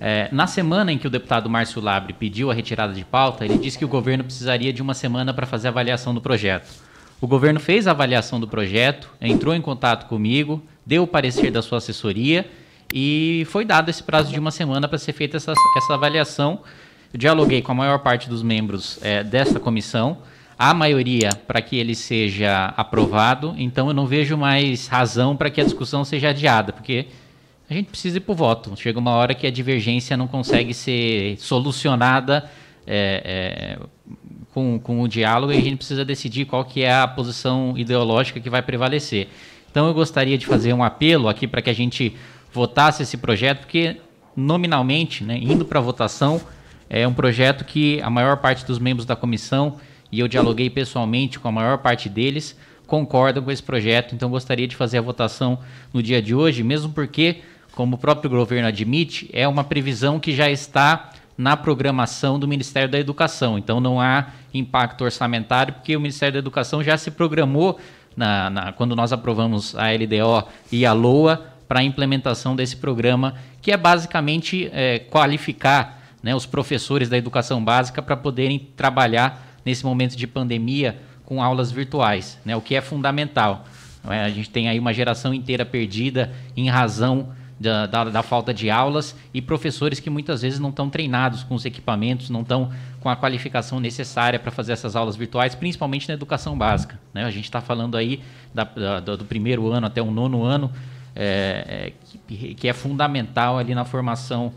É, na semana em que o deputado Márcio Labre pediu a retirada de pauta, ele disse que o governo precisaria de uma semana para fazer a avaliação do projeto. O governo fez a avaliação do projeto, entrou em contato comigo, deu o parecer da sua assessoria e foi dado esse prazo de uma semana para ser feita essa, essa avaliação. Eu dialoguei com a maior parte dos membros é, desta comissão, a maioria para que ele seja aprovado, então eu não vejo mais razão para que a discussão seja adiada, porque a gente precisa ir para o voto. Chega uma hora que a divergência não consegue ser solucionada é, é, com, com o diálogo e a gente precisa decidir qual que é a posição ideológica que vai prevalecer. Então eu gostaria de fazer um apelo aqui para que a gente votasse esse projeto, porque nominalmente, né, indo para votação, é um projeto que a maior parte dos membros da comissão, e eu dialoguei pessoalmente com a maior parte deles, concordam com esse projeto. Então gostaria de fazer a votação no dia de hoje, mesmo porque como o próprio governo admite, é uma previsão que já está na programação do Ministério da Educação. Então não há impacto orçamentário, porque o Ministério da Educação já se programou, na, na quando nós aprovamos a LDO e a LOA, para a implementação desse programa, que é basicamente é, qualificar né, os professores da educação básica para poderem trabalhar nesse momento de pandemia com aulas virtuais, né, o que é fundamental. É? A gente tem aí uma geração inteira perdida em razão da, da, da, falta de aulas e professores que muitas vezes não estão treinados com os equipamentos, não estão com a qualificação necessária para fazer essas aulas virtuais, principalmente na educação básica. Né? A gente está falando aí da, da, do primeiro ano até o nono ano, é, é, que, que, é fundamental ali na formação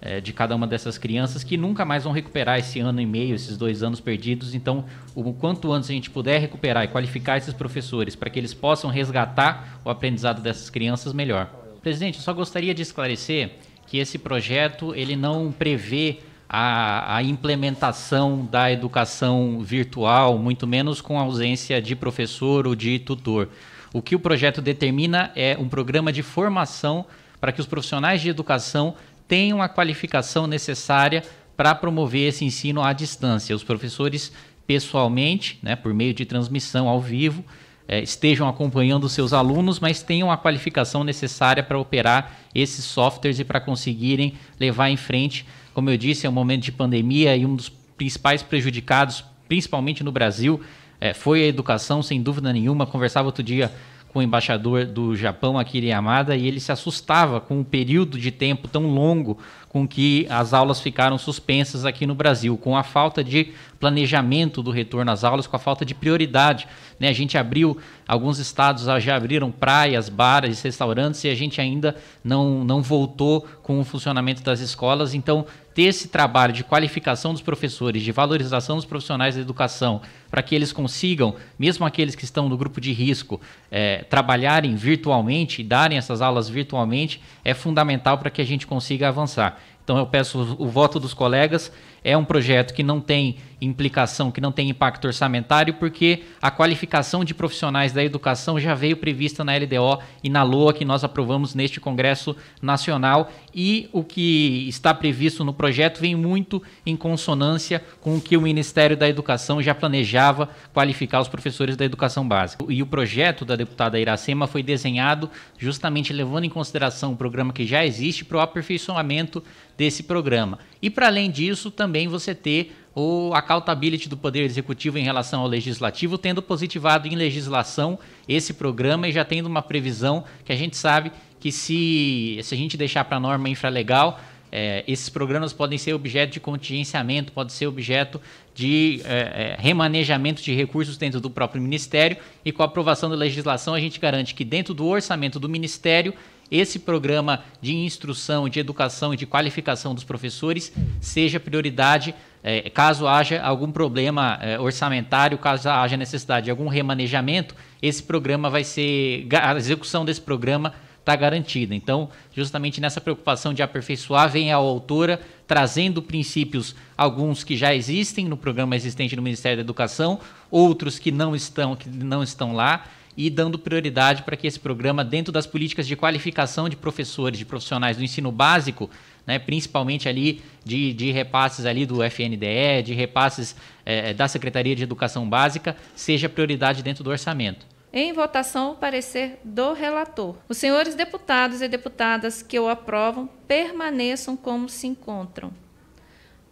é, de cada uma dessas crianças que nunca mais vão recuperar esse ano e meio, esses dois anos perdidos. Então, o quanto antes a gente puder recuperar e qualificar esses professores para que eles possam resgatar o aprendizado dessas crianças, melhor. Presidente, eu só gostaria de esclarecer que esse projeto ele não prevê a, a, implementação da educação virtual, muito menos com ausência de professor ou de tutor. O que o projeto determina é um programa de formação para que os profissionais de educação tenham a qualificação necessária para promover esse ensino à distância. Os professores pessoalmente, né, por meio de transmissão ao vivo, é, estejam acompanhando seus alunos, mas tenham a qualificação necessária para operar esses softwares e para conseguirem levar em frente. Como eu disse, é um momento de pandemia e um dos principais prejudicados, principalmente no Brasil, é, foi a educação, sem dúvida nenhuma. Conversava outro dia com o embaixador do Japão, Akira Yamada, e ele se assustava com o período de tempo tão longo com que as aulas ficaram suspensas aqui no Brasil, com a falta de planejamento do retorno às aulas, com a falta de prioridade. Né? A gente abriu, alguns estados já abriram praias, bares, restaurantes e a gente ainda não, não voltou com o funcionamento das escolas. Então, ter esse trabalho de qualificação dos professores, de valorização dos profissionais da educação, para que eles consigam, mesmo aqueles que estão no grupo de risco, é, trabalharem virtualmente e darem essas aulas virtualmente, é fundamental para que a gente consiga avançar. Então eu peço o voto dos colegas é um projeto que não tem implicação, que não tem impacto orçamentário, porque a qualificação de profissionais da educação já veio prevista na LDO e na LOA que nós aprovamos neste Congresso Nacional e o que está previsto no projeto vem muito em consonância com o que o Ministério da Educação já planejava qualificar os professores da educação básica. E o projeto da deputada Iracema foi desenhado justamente levando em consideração o programa que já existe para o aperfeiçoamento desse programa. E para além disso, também também você ter o accountability do Poder Executivo em relação ao Legislativo, tendo positivado em legislação esse programa e já tendo uma previsão que a gente sabe que se, se a gente deixar para a norma infralegal, é, esses programas podem ser objeto de contingenciamento, pode ser objeto de é, é, remanejamento de recursos dentro do próprio Ministério e com a aprovação da legislação a gente garante que dentro do orçamento do Ministério esse programa de instrução, de educação e de qualificação dos professores seja prioridade, é, caso haja algum problema é, orçamentário, caso haja necessidade de algum remanejamento, esse programa vai ser a execução desse programa está garantida. Então, justamente nessa preocupação de aperfeiçoar, vem a autora trazendo princípios, alguns que já existem no programa existente no Ministério da Educação, outros que não estão, que não estão lá, e dando prioridade para que esse programa, dentro das políticas de qualificação de professores, de profissionais do ensino básico, né, principalmente ali de, de, repasses ali do FNDE, de repasses é, é, da Secretaria de Educação Básica, seja prioridade dentro do orçamento. Em votação, o parecer do relator. Os senhores deputados e deputadas que o aprovam permaneçam como se encontram.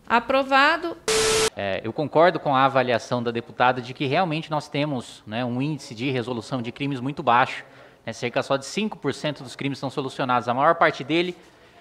Aprovado. É, eu concordo com a avaliação da deputada de que realmente nós temos né, um índice de resolução de crimes muito baixo. Né, cerca só de 5% dos crimes são solucionados. A maior parte dele,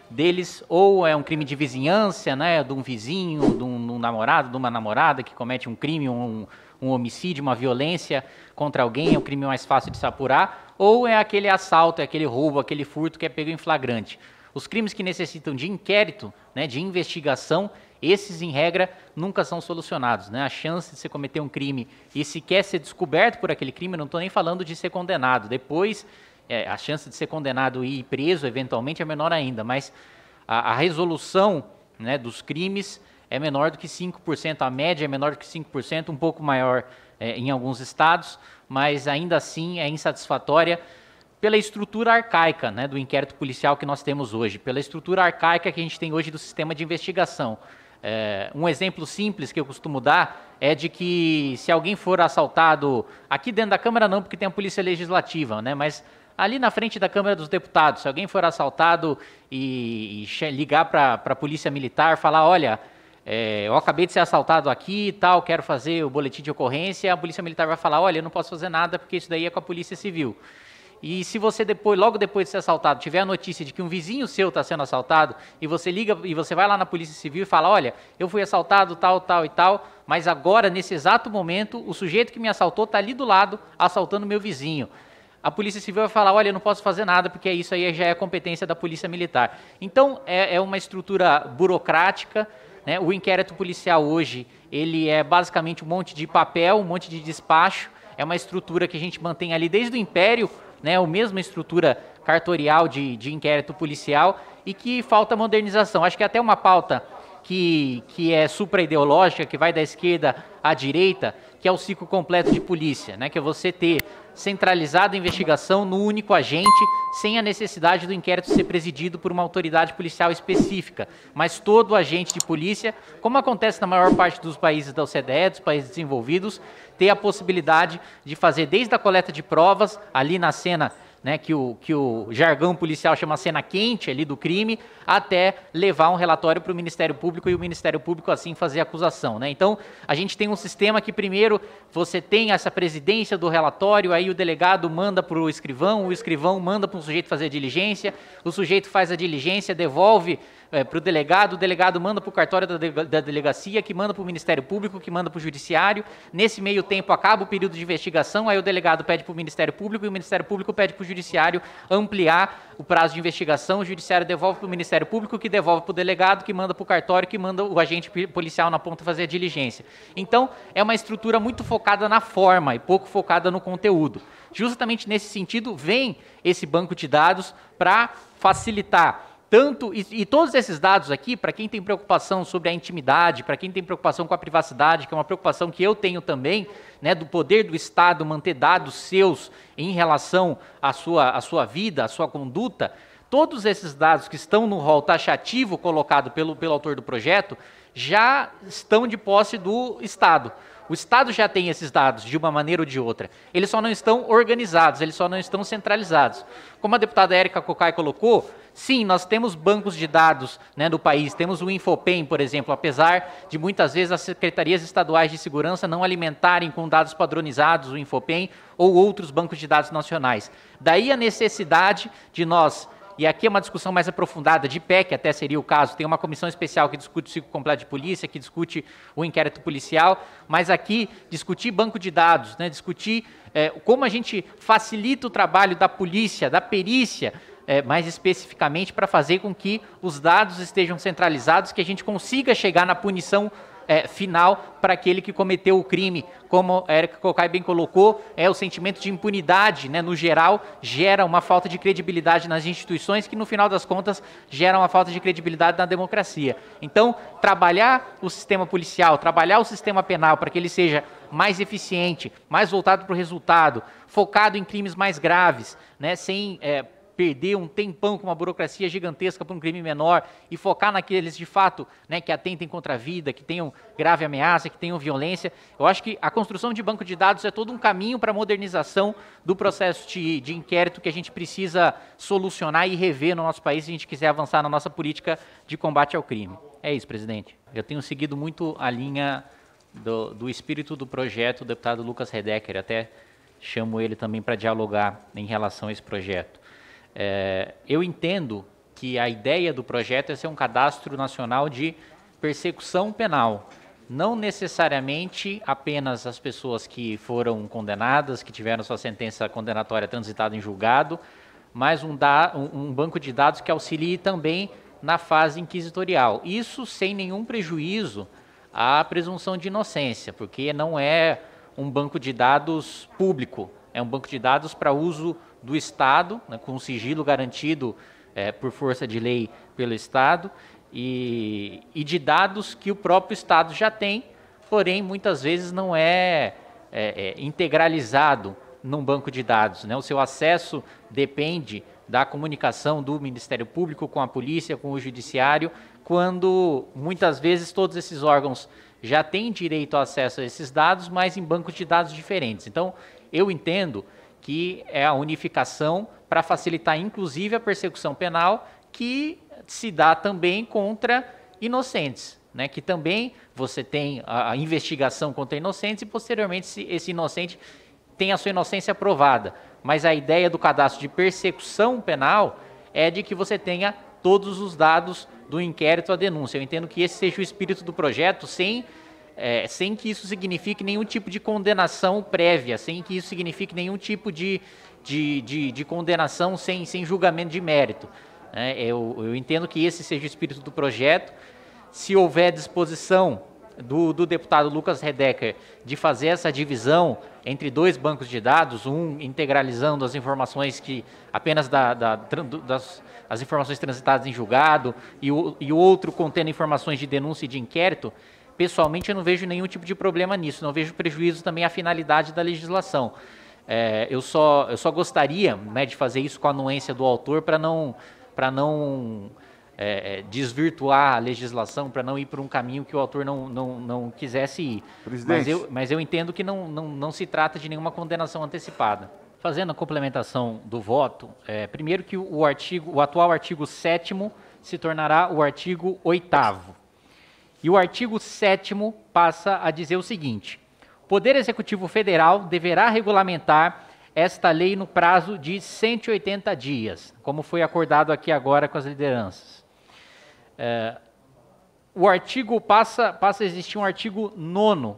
deles ou é um crime de vizinhança, né, de um vizinho, de um, de um namorado, de uma namorada que comete um crime, um, um homicídio, uma violência contra alguém, é o um crime mais fácil de se apurar, ou é aquele assalto, é aquele roubo, aquele furto que é pego em flagrante. Os crimes que necessitam de inquérito, né, de investigação, esses, em regra, nunca são solucionados. Né? A chance de você cometer um crime e sequer ser descoberto por aquele crime, não estou nem falando de ser condenado. Depois, é, a chance de ser condenado e preso, eventualmente, é menor ainda. Mas a, a resolução né, dos crimes é menor do que 5%. A média é menor do que 5%, um pouco maior é, em alguns estados, mas ainda assim é insatisfatória pela estrutura arcaica né, do inquérito policial que nós temos hoje, pela estrutura arcaica que a gente tem hoje do sistema de investigação. É, um exemplo simples que eu costumo dar é de que se alguém for assaltado aqui dentro da Câmara não, porque tem a polícia legislativa, né? Mas ali na frente da Câmara dos Deputados, se alguém for assaltado e, e ligar para a polícia militar, falar, olha, é, eu acabei de ser assaltado aqui e tal, quero fazer o boletim de ocorrência, a polícia militar vai falar, olha, eu não posso fazer nada porque isso daí é com a polícia civil. E se você depois, logo depois de ser assaltado, tiver a notícia de que um vizinho seu está sendo assaltado, e você liga e você vai lá na Polícia Civil e fala: olha, eu fui assaltado, tal, tal e tal, mas agora, nesse exato momento, o sujeito que me assaltou está ali do lado, assaltando meu vizinho. A Polícia Civil vai falar: olha, eu não posso fazer nada, porque isso aí já é competência da Polícia Militar. Então, é, é uma estrutura burocrática. Né? O inquérito policial hoje ele é basicamente um monte de papel, um monte de despacho. É uma estrutura que a gente mantém ali desde o Império né, a mesma estrutura cartorial de, de inquérito policial e que falta modernização. Acho que é até uma pauta que, que é supra-ideológica, que vai da esquerda à direita, que é o ciclo completo de polícia, né? Que é você ter centralizada a investigação no único agente, sem a necessidade do inquérito ser presidido por uma autoridade policial específica, mas todo agente de polícia, como acontece na maior parte dos países da OCDE, dos países desenvolvidos, ter a possibilidade de fazer desde a coleta de provas ali na cena né, que, o, que o jargão policial chama cena quente ali do crime, até levar um relatório para o Ministério Público e o Ministério Público assim fazer acusação. Né? Então, a gente tem um sistema que primeiro você tem essa presidência do relatório, aí o delegado manda para o escrivão, o escrivão manda para um sujeito fazer a diligência, o sujeito faz a diligência, devolve é, para o delegado, o delegado manda para o cartório da, de, da, delegacia, que manda para o Ministério Público, que manda para o Judiciário. Nesse meio tempo acaba o período de investigação, aí o delegado pede para o Ministério Público e o Ministério Público pede para o Judiciário ampliar o prazo de investigação. O Judiciário devolve para o Ministério Público, que devolve para o delegado, que manda para o cartório, que manda o agente policial na ponta fazer a diligência. Então, é uma estrutura muito focada na forma e pouco focada no conteúdo. Justamente nesse sentido, vem esse banco de dados para facilitar tanto e, e, todos esses dados aqui, para quem tem preocupação sobre a intimidade, para quem tem preocupação com a privacidade, que é uma preocupação que eu tenho também, né, do poder do Estado manter dados seus em relação à sua, à sua vida, à sua conduta, todos esses dados que estão no rol taxativo colocado pelo, pelo autor do projeto já estão de posse do Estado. O Estado já tem esses dados de uma maneira ou de outra. Eles só não estão organizados, eles só não estão centralizados. Como a deputada Érica Cocai colocou, Sim, nós temos bancos de dados né, do país, temos o Infopen, por exemplo, apesar de muitas vezes as secretarias estaduais de segurança não alimentarem com dados padronizados o Infopen ou outros bancos de dados nacionais. Daí a necessidade de nós e aqui é uma discussão mais aprofundada, de pé, que até seria o caso, tem uma comissão especial que discute o ciclo completo de polícia, que discute o inquérito policial, mas aqui discutir banco de dados, né, discutir é, como a gente facilita o trabalho da polícia, da perícia, é, mais especificamente para fazer com que os dados estejam centralizados, que a gente consiga chegar na punição é, final para aquele que cometeu o crime. Como a Erika bem colocou, é o sentimento de impunidade, né, no geral, gera uma falta de credibilidade nas instituições que, no final das contas, gera uma falta de credibilidade na democracia. Então, trabalhar o sistema policial, trabalhar o sistema penal para que ele seja mais eficiente, mais voltado para o resultado, focado em crimes mais graves, né, sem é, perder um tempão com uma burocracia gigantesca para um crime menor e focar naqueles de fato né, que atentem contra a vida, que tenham grave ameaça, que tenham violência. Eu acho que a construção de banco de dados é todo um caminho para a modernização do processo de, de inquérito que a gente precisa solucionar e rever no nosso país se a gente quiser avançar na nossa política de combate ao crime. É isso, presidente. Eu tenho seguido muito a linha do, do espírito do projeto, o deputado Lucas Redecker, até chamo ele também para dialogar em relação a esse projeto. É, eu entendo que a ideia do projeto é ser um cadastro nacional de persecução penal. Não necessariamente apenas as pessoas que foram condenadas, que tiveram sua sentença condenatória transitada em julgado, mas um, da, um, um banco de dados que auxilie também na fase inquisitorial. Isso sem nenhum prejuízo à presunção de inocência, porque não é um banco de dados público, é um banco de dados para uso do Estado, né, com sigilo garantido é, por força de lei pelo Estado, e, e, de dados que o próprio Estado já tem, porém muitas vezes não é, é, é integralizado num banco de dados. Né? O seu acesso depende da comunicação do Ministério Público com a polícia, com o Judiciário, quando muitas vezes todos esses órgãos já têm direito ao acesso a esses dados, mas em bancos de dados diferentes. Então, eu entendo que é a unificação para facilitar, inclusive, a persecução penal que se dá também contra inocentes. Né, que também você tem a, investigação contra inocentes e posteriormente esse inocente tem a sua inocência aprovada. Mas a ideia do cadastro de persecução penal é de que você tenha todos os dados do inquérito à denúncia. Eu entendo que esse seja o espírito do projeto, sem é, sem que isso signifique nenhum tipo de condenação prévia, sem que isso signifique nenhum tipo de, de, de, de condenação sem, sem julgamento de mérito. Né? Eu, eu entendo que esse seja o espírito do projeto. Se houver disposição do, do, deputado Lucas Redecker de fazer essa divisão entre dois bancos de dados, um integralizando as informações que apenas da, da, das as informações transitadas em julgado e o, e outro contendo informações de denúncia e de inquérito, pessoalmente, eu não vejo nenhum tipo de problema nisso, não vejo prejuízo também à finalidade da legislação. É, eu, só, eu só gostaria né, de fazer isso com a anuência do autor para não, pra não é, é desvirtuar a legislação, para não ir por um caminho que o autor não, não, não quisesse ir. Presidente. Mas, eu, mas eu entendo que não, não, não se trata de nenhuma condenação antecipada. Fazendo a complementação do voto, é, primeiro que o, artigo, o atual artigo 7 se tornará o artigo 8 e o artigo 7 passa a dizer o seguinte: o Poder Executivo Federal deverá regulamentar esta lei no prazo de 180 dias, como foi acordado aqui agora com as lideranças. É, o artigo passa, passa a existir um artigo 9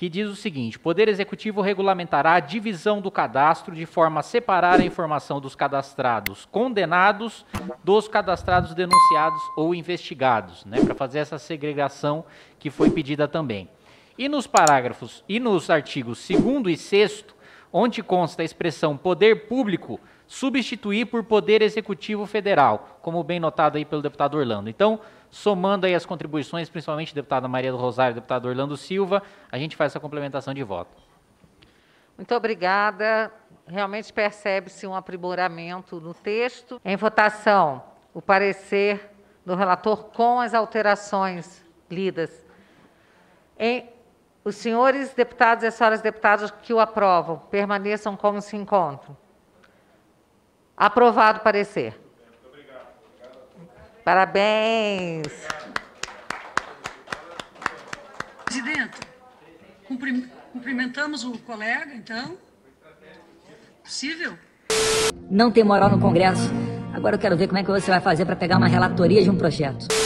que diz o seguinte: Poder Executivo regulamentará a divisão do cadastro de forma a separar a informação dos cadastrados condenados dos cadastrados denunciados ou investigados, né, para fazer essa segregação que foi pedida também. E nos parágrafos e nos artigos 2 e 6, onde consta a expressão poder público, substituir por Poder Executivo Federal, como bem notado aí pelo deputado Orlando. Então, somando aí as contribuições, principalmente deputada Maria do Rosário, deputado Orlando Silva, a gente faz essa complementação de voto. Muito obrigada. Realmente percebe-se um aprimoramento no texto. Em votação, o parecer do relator com as alterações lidas. Em, os senhores deputados e as senhoras deputadas que o aprovam permaneçam como se encontram. Aprovado o parecer. Muito obrigado. Parabéns. Obrigado. Presidente, cumprimentamos o colega, então. Possível? Não tem moral no Congresso. Agora eu quero ver como é que você vai fazer para pegar uma relatoria de um projeto.